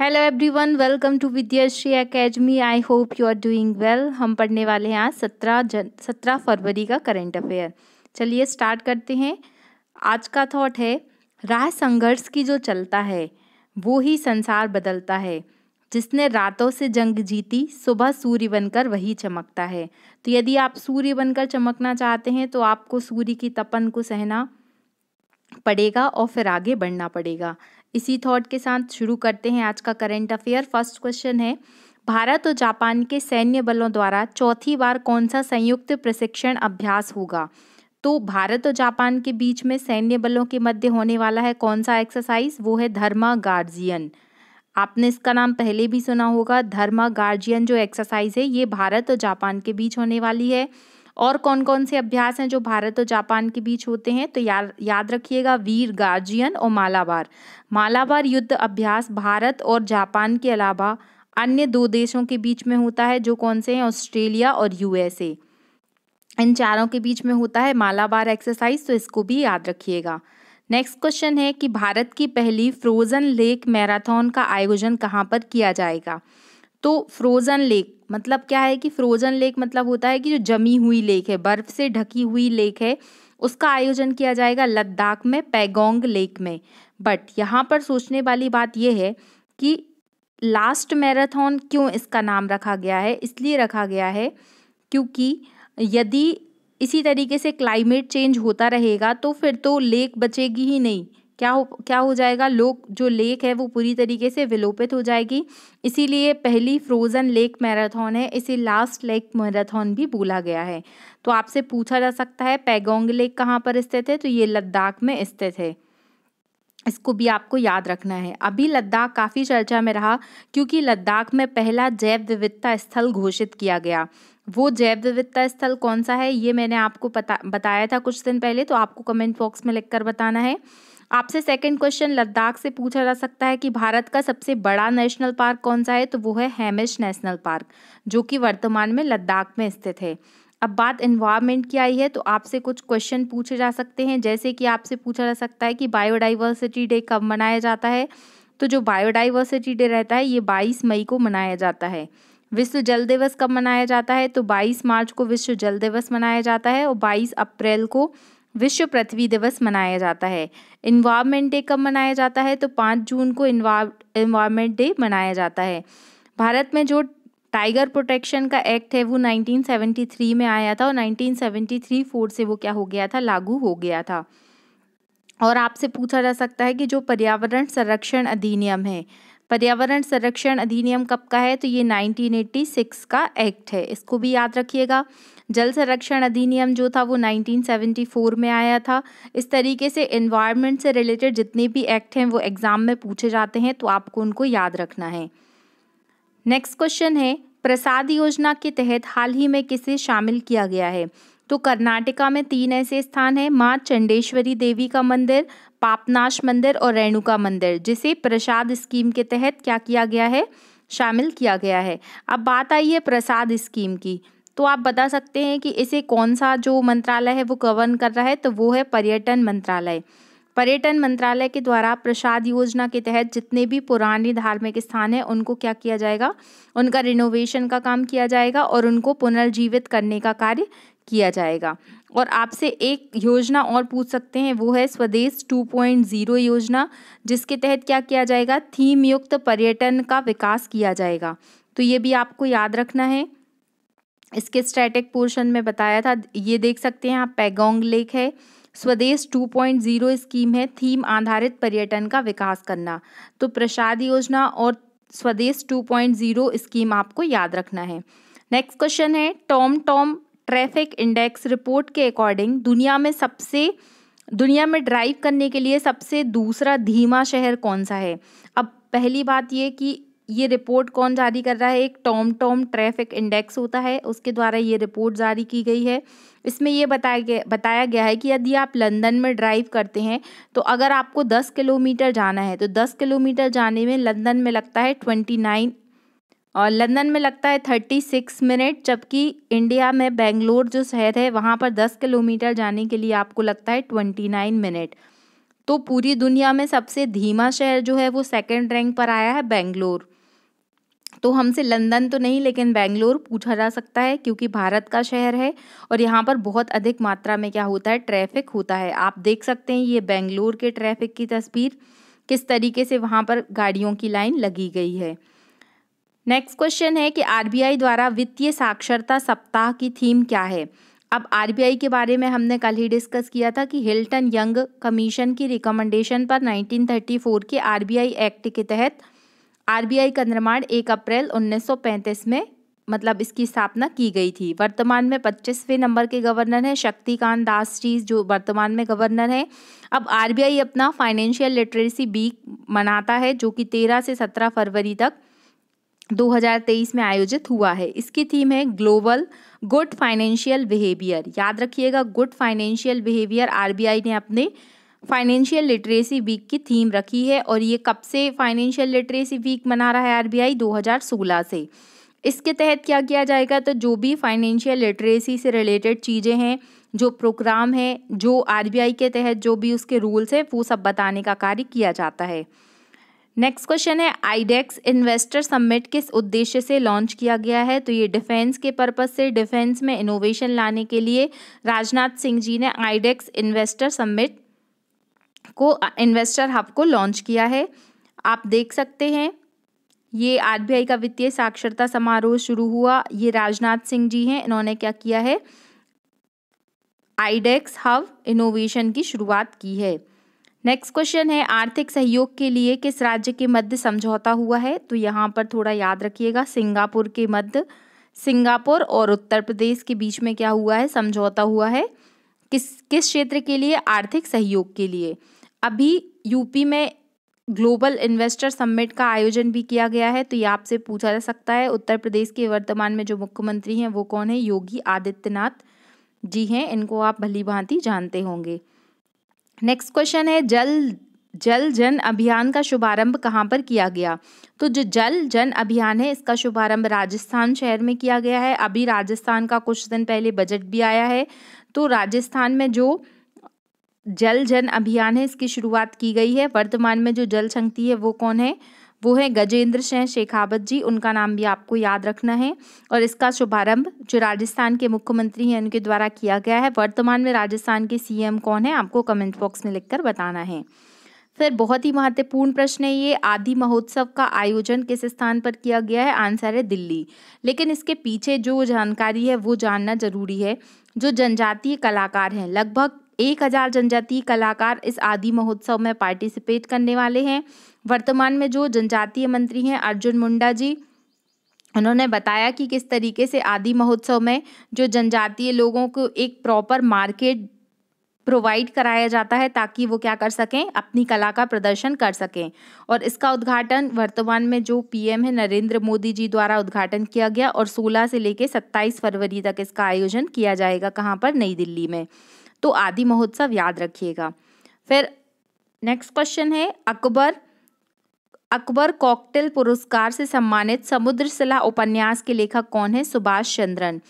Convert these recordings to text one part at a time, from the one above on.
hello everyone welcome to Vidyashree academy I hope you are doing well हम पढ़ने वाले हैं आज सत्रह जन सत्रह फरवरी का करंट अफेयर चलिए स्टार्ट करते हैं आज का थॉट है राह संघर्ष की जो चलता है वो ही संसार बदलता है जिसने रातों से जंग जीती सुबह सूर्य बनकर वही चमकता है तो यदि आप सूर्य बनकर चमकना चाहते हैं तो आपको सूर्य की तपन को सहना पड़ेगा और फिर आगे बढ़ना पड़ेगा इसी थॉट के साथ शुरू करते हैं आज का करंट अफेयर फर्स्ट क्वेश्चन है भारत और जापान के सैन्य बलों द्वारा चौथी बार कौन सा संयुक्त प्रशिक्षण अभ्यास होगा तो भारत और जापान के बीच में सैन्य बलों के मध्य होने वाला है कौन सा एक्सरसाइज वो है धर्मा गार्जियन आपने इसका नाम पहले भी सुना होगा धर्मा गार्जियन जो एक्सरसाइज है ये भारत और जापान के बीच होने वाली है और कौन कौन से अभ्यास हैं जो भारत और जापान के बीच होते हैं तो या, याद रखिएगा वीर गार्जियन और मालाबार मालाबार युद्ध अभ्यास भारत और जापान के अलावा अन्य दो देशों के बीच में होता है जो कौन से हैं ऑस्ट्रेलिया और यूएसए इन चारों के बीच में होता है मालाबार एक्सरसाइज तो इसको भी याद रखिएगा नेक्स्ट क्वेश्चन है कि भारत की पहली फ्रोजन लेक मैराथन का आयोजन कहाँ पर किया जाएगा तो फ्रोजन लेक मतलब क्या है कि फ्रोजन लेक मतलब होता है कि जो जमी हुई लेक है बर्फ़ से ढकी हुई लेक है उसका आयोजन किया जाएगा लद्दाख में पैगोंग लेक में बट यहाँ पर सोचने वाली बात यह है कि लास्ट मैराथन क्यों इसका नाम रखा गया है इसलिए रखा गया है क्योंकि यदि इसी तरीके से क्लाइमेट चेंज होता रहेगा तो फिर तो लेक बचेगी ही नहीं क्या हो क्या हो जाएगा लोक जो लेक है वो पूरी तरीके से विलोपित हो जाएगी इसीलिए पहली फ्रोज़न लेक मैराथन है इसे लास्ट लेक मैराथन भी बोला गया है तो आपसे पूछा जा सकता है पैगोंग लेक कहाँ पर स्थित है तो ये लद्दाख में स्थित है इसको भी आपको याद रखना है अभी लद्दाख काफ़ी चर्चा में रहा क्योंकि लद्दाख में पहला जैव विविधता स्थल घोषित किया गया वो जैव विविधता स्थल कौन सा है ये मैंने आपको पता बताया था कुछ दिन पहले तो आपको कमेंट बॉक्स में लिखकर बताना है आपसे सेकंड क्वेश्चन लद्दाख से पूछा जा सकता है कि भारत का सबसे बड़ा नेशनल पार्क कौन सा है तो वो है हेमिश नेशनल पार्क जो कि वर्तमान में लद्दाख में स्थित है अब बात इन्वायरमेंट की आई है तो आपसे कुछ क्वेश्चन पूछे जा सकते हैं जैसे कि आपसे पूछा जा सकता है कि बायोडाइवर्सिटी डे कब मनाया जाता है तो जो बायोडाइवर्सिटी डे रहता है ये 22 मई को मनाया जाता है विश्व जल दिवस कब मनाया जाता है तो 22 मार्च को विश्व जल दिवस मनाया जाता है और 22 अप्रैल को विश्व पृथ्वी दिवस मनाया जाता है इन्वायरमेंट डे कब मनाया जाता है तो पाँच जून को इन्वायरमेंट डे मनाया जाता है भारत में जो टाइगर प्रोटेक्शन का एक्ट है वो 1973 में आया था और 1973 फोर से वो क्या हो गया था लागू हो गया था और आपसे पूछा जा सकता है कि जो पर्यावरण संरक्षण अधिनियम है पर्यावरण संरक्षण अधिनियम कब का है तो ये 1986 का एक्ट है इसको भी याद रखिएगा जल संरक्षण अधिनियम जो था वो 1974 में आया था इस तरीके से इन्वायरमेंट से रिलेटेड जितने भी एक्ट हैं वो एग्ज़ाम में पूछे जाते हैं तो आपको उनको याद रखना है नेक्स्ट क्वेश्चन है प्रसाद योजना के तहत हाल ही में किसे शामिल किया गया है तो कर्नाटका में तीन ऐसे स्थान हैं माँ चंडेश्वरी देवी का मंदिर पापनाश मंदिर और रेणुका मंदिर जिसे प्रसाद स्कीम के तहत क्या किया गया है शामिल किया गया है अब बात आई है प्रसाद स्कीम की तो आप बता सकते हैं कि इसे कौन सा जो मंत्रालय है वो गवर्न कर रहा है तो वो है पर्यटन मंत्रालय पर्यटन मंत्रालय के द्वारा प्रसाद योजना के तहत जितने भी पुराने धार्मिक स्थान हैं उनको क्या किया जाएगा उनका रिनोवेशन का काम किया जाएगा और उनको पुनर्जीवित करने का कार्य किया जाएगा और आपसे एक योजना और पूछ सकते हैं वो है स्वदेश 2.0 योजना जिसके तहत क्या किया जाएगा थीम युक्त पर्यटन का विकास किया जाएगा तो ये भी आपको याद रखना है इसके स्ट्रेटिक पोर्शन में बताया था ये देख सकते हैं आप पैगोंग लेक है स्वदेश 2.0 स्कीम है थीम आधारित पर्यटन का विकास करना तो प्रसाद योजना और स्वदेश 2.0 स्कीम आपको याद रखना है नेक्स्ट क्वेश्चन है TomTom traffic index report के अकॉर्डिंग दुनिया में सबसे दुनिया में ड्राइव करने के लिए सबसे दूसरा धीमा शहर कौन सा है अब पहली बात ये कि ये रिपोर्ट कौन जारी कर रहा है एक टॉम टॉम ट्रैफिक इंडेक्स होता है उसके द्वारा ये रिपोर्ट जारी की गई है इसमें ये बताया गया बताया गया है कि यदि आप लंदन में ड्राइव करते हैं तो अगर आपको दस किलोमीटर जाना है तो दस किलोमीटर जाने में लंदन में लगता है ट्वेंटी नाइन और लंदन में लगता है थर्टी सिक्स मिनट जबकि इंडिया में बेंगलोर जो शहर है वहाँ पर दस किलोमीटर जाने के लिए आपको लगता है ट्वेंटी नाइन मिनट तो पूरी दुनिया में सबसे धीमा शहर जो है वो सेकेंड रैंक पर आया है बेंगलोर तो हमसे लंदन तो नहीं लेकिन बेंगलोर पूछा जा सकता है क्योंकि भारत का शहर है और यहाँ पर बहुत अधिक मात्रा में क्या होता है ट्रैफिक होता है आप देख सकते हैं ये बेंगलोर के ट्रैफिक की तस्वीर किस तरीके से वहाँ पर गाड़ियों की लाइन लगी गई है नेक्स्ट क्वेश्चन है कि आरबीआई द्वारा वित्तीय साक्षरता सप्ताह की थीम क्या है अब आरबीआई के बारे में हमने कल ही डिस्कस किया था कि हिल्टन यंग कमीशन की रिकमेंडेशन पर 1934 के आरबीआई एक्ट के तहत आरबीआई का निर्माण 1 अप्रैल 1935 में मतलब इसकी स्थापना की गई थी वर्तमान में पच्चीसवें नंबर के गवर्नर हैं शक्तिकांत दास जी जो वर्तमान में गवर्नर हैं अब आरबीआई अपना फाइनेंशियल लिटरेसी वीक मनाता है जो कि तेरह से सत्रह फरवरी तक 2023 में आयोजित हुआ है इसकी थीम है ग्लोबल गुड फाइनेंशियल बिहेवियर याद रखिएगा गुड फाइनेंशियल बिहेवियर आरबीआई ने अपने फाइनेंशियल लिटरेसी वीक की थीम रखी है और ये कब से फाइनेंशियल लिटरेसी वीक मना रहा है आरबीआई 2016 से इसके तहत क्या किया जाएगा तो जो भी फाइनेंशियल लिटरेसी से रिलेटेड चीज़ें हैं जो प्रोग्राम है जो आरबीआई के तहत जो भी उसके रूल्स हैं वो सब बताने का कार्य किया जाता है नेक्स्ट क्वेश्चन है आईडेक्स इन्वेस्टर समिट किस उद्देश्य से लॉन्च किया गया है तो ये डिफेंस के पर्पज से डिफेंस में इनोवेशन लाने के लिए राजनाथ सिंह जी ने आईडेक्स इन्वेस्टर समिट को इन्वेस्टर हब को लॉन्च किया है आप देख सकते हैं ये आरबीआई का वित्तीय साक्षरता समारोह शुरू हुआ ये राजनाथ सिंह जी हैं इन्होंने क्या किया है आईडेक्स हब इनोवेशन की शुरुआत की है नेक्स्ट क्वेश्चन है आर्थिक सहयोग के लिए किस राज्य के मध्य समझौता हुआ है तो यहाँ पर थोड़ा याद रखिएगा सिंगापुर के मध्य सिंगापुर और उत्तर प्रदेश के बीच में क्या हुआ है समझौता हुआ है किस किस क्षेत्र के लिए आर्थिक सहयोग के लिए अभी यूपी में ग्लोबल इन्वेस्टर समिट का आयोजन भी किया गया है तो ये आपसे पूछा जा सकता है उत्तर प्रदेश के वर्तमान में जो मुख्यमंत्री हैं वो कौन है योगी आदित्यनाथ जी हैं इनको आप भली भांति जानते होंगे नेक्स्ट क्वेश्चन है जल जल जन अभियान का शुभारंभ कहाँ पर किया गया तो जो जल जन अभियान है इसका शुभारंभ राजस्थान शहर में किया गया है अभी राजस्थान का कुछ दिन पहले बजट भी आया है तो राजस्थान में जो जल जन अभियान है इसकी शुरुआत की गई है वर्तमान में जो जल शक्ति है वो कौन है वो है गजेंद्र सिंह शेखावत जी उनका नाम भी आपको याद रखना है और इसका शुभारंभ जो राजस्थान के मुख्यमंत्री हैं उनके द्वारा किया गया है वर्तमान में राजस्थान के सीएम कौन है आपको कमेंट बॉक्स में लिखकर बताना है फिर बहुत ही महत्वपूर्ण प्रश्न है ये आदि महोत्सव का आयोजन किस स्थान पर किया गया है आंसर है दिल्ली लेकिन इसके पीछे जो जानकारी है वो जानना जरूरी है जो जनजातीय कलाकार हैं लगभग एक हजार जनजातीय कलाकार इस आदि महोत्सव में पार्टिसिपेट करने वाले हैं वर्तमान में जो जनजातीय मंत्री हैं अर्जुन मुंडा जी उन्होंने बताया कि किस तरीके से आदि महोत्सव में जो जनजातीय लोगों को एक प्रॉपर मार्केट प्रोवाइड कराया जाता है ताकि वो क्या कर सकें अपनी कला का प्रदर्शन कर सकें और इसका उद्घाटन वर्तमान में जो पीएम है नरेंद्र मोदी जी द्वारा उद्घाटन किया गया और 16 से लेकर 27 फरवरी तक इसका आयोजन किया जाएगा कहाँ पर नई दिल्ली में तो आदि महोत्सव याद रखिएगा फिर नेक्स्ट क्वेश्चन है अकबर अकबर कॉकटेल पुरस्कार से सम्मानित समुद्रशिला उपन्यास के लेखक कौन है सुभाष चंद्रन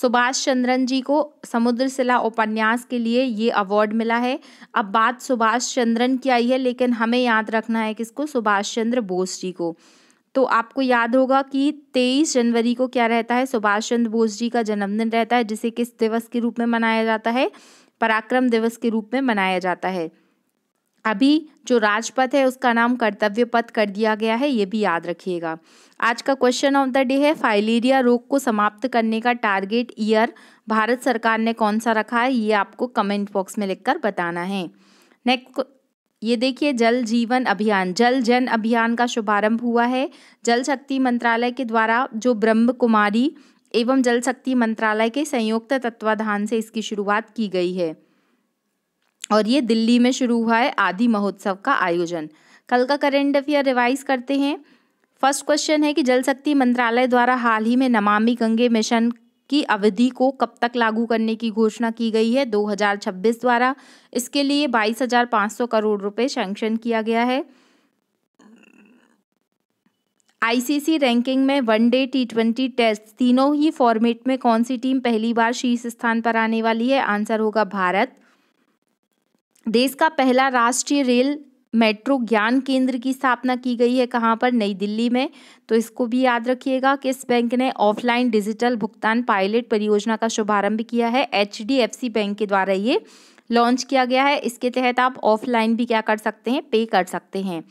सुभाष चंद्रन जी को समुद्रशिला उपन्यास के लिए ये अवार्ड मिला है अब बात सुभाष चंद्रन की आई है लेकिन हमें याद रखना है किसको सुभाष चंद्र बोस जी को तो आपको याद होगा कि 23 जनवरी को क्या रहता है सुभाष चंद्र बोस जी का जन्मदिन रहता है जिसे किस दिवस के रूप में मनाया जाता है पराक्रम दिवस के रूप में मनाया जाता है अभी जो राजपथ है उसका नाम कर्तव्य पथ कर दिया गया है ये भी याद रखिएगा आज का क्वेश्चन ऑफ द डे है फाइलेरिया रोग को समाप्त करने का टारगेट ईयर भारत सरकार ने कौन सा रखा है ये आपको कमेंट बॉक्स में लिखकर बताना है नेक्स्ट ये देखिए जल जीवन अभियान जल जन अभियान का शुभारंभ हुआ है जल शक्ति मंत्रालय के द्वारा जो ब्रह्म कुमारी एवं जल शक्ति मंत्रालय के संयुक्त तत्वाधान से इसकी शुरुआत की गई है और ये दिल्ली में शुरू हुआ है आदि महोत्सव का आयोजन कल का करेंट अफेयर रिवाइज करते हैं फर्स्ट क्वेश्चन है कि जल शक्ति मंत्रालय द्वारा हाल ही में नमामि गंगे मिशन की अवधि को कब तक लागू करने की घोषणा की गई है 2026 द्वारा इसके लिए 22,500 करोड़ रुपए सैंक्शन किया गया है आईसीसी रैंकिंग में वनडे टी ट्वेंटी टेस्ट तीनों ही फॉर्मेट में कौन सी टीम पहली बार शीर्ष स्थान पर आने वाली है आंसर होगा भारत देश का पहला राष्ट्रीय रेल मेट्रो ज्ञान केंद्र की स्थापना की गई है कहाँ पर नई दिल्ली में तो इसको भी याद रखिएगा किस बैंक ने ऑफलाइन डिजिटल भुगतान पायलट परियोजना का शुभारंभ किया है एच बैंक के द्वारा ये लॉन्च किया गया है इसके तहत आप ऑफलाइन भी क्या कर सकते हैं पे कर सकते हैं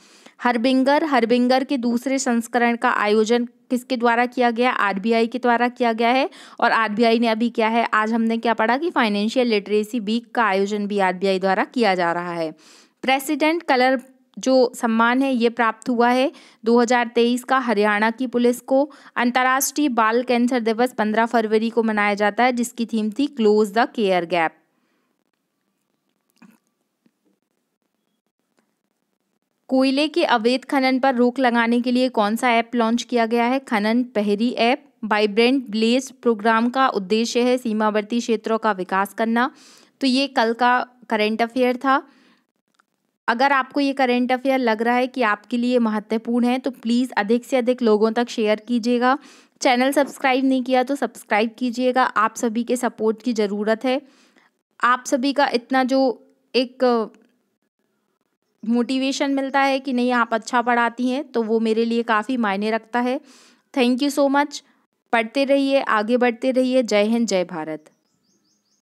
हरबिंगर हरबिंगर के दूसरे संस्करण का आयोजन किसके द्वारा किया गया आरबीआई के द्वारा किया गया है और आरबीआई ने अभी क्या है आज हमने क्या पढ़ा कि फाइनेंशियल लिटरेसी वीक का आयोजन भी आरबीआई द्वारा किया जा रहा है प्रेसिडेंट कलर जो सम्मान है ये प्राप्त हुआ है 2023 का हरियाणा की पुलिस को अंतर्राष्ट्रीय बाल कैंसर दिवस 15 फरवरी को मनाया जाता है जिसकी थीम थी क्लोज द केयर गैप कोयले के अवैध खनन पर रोक लगाने के लिए कौन सा ऐप लॉन्च किया गया है खनन पहरी ऐप वाइब्रेंट ब्लेस प्रोग्राम का उद्देश्य है सीमावर्ती क्षेत्रों का विकास करना तो ये कल का करेंट अफेयर था अगर आपको ये करेंट अफेयर लग रहा है कि आपके लिए महत्वपूर्ण है तो प्लीज़ अधिक से अधिक लोगों तक शेयर कीजिएगा चैनल सब्सक्राइब नहीं किया तो सब्सक्राइब कीजिएगा आप सभी के सपोर्ट की ज़रूरत है आप सभी का इतना जो एक मोटिवेशन मिलता है कि नहीं आप अच्छा पढ़ाती हैं तो वो मेरे लिए काफ़ी मायने रखता है थैंक यू सो मच पढ़ते रहिए आगे बढ़ते रहिए जय हिंद जय भारत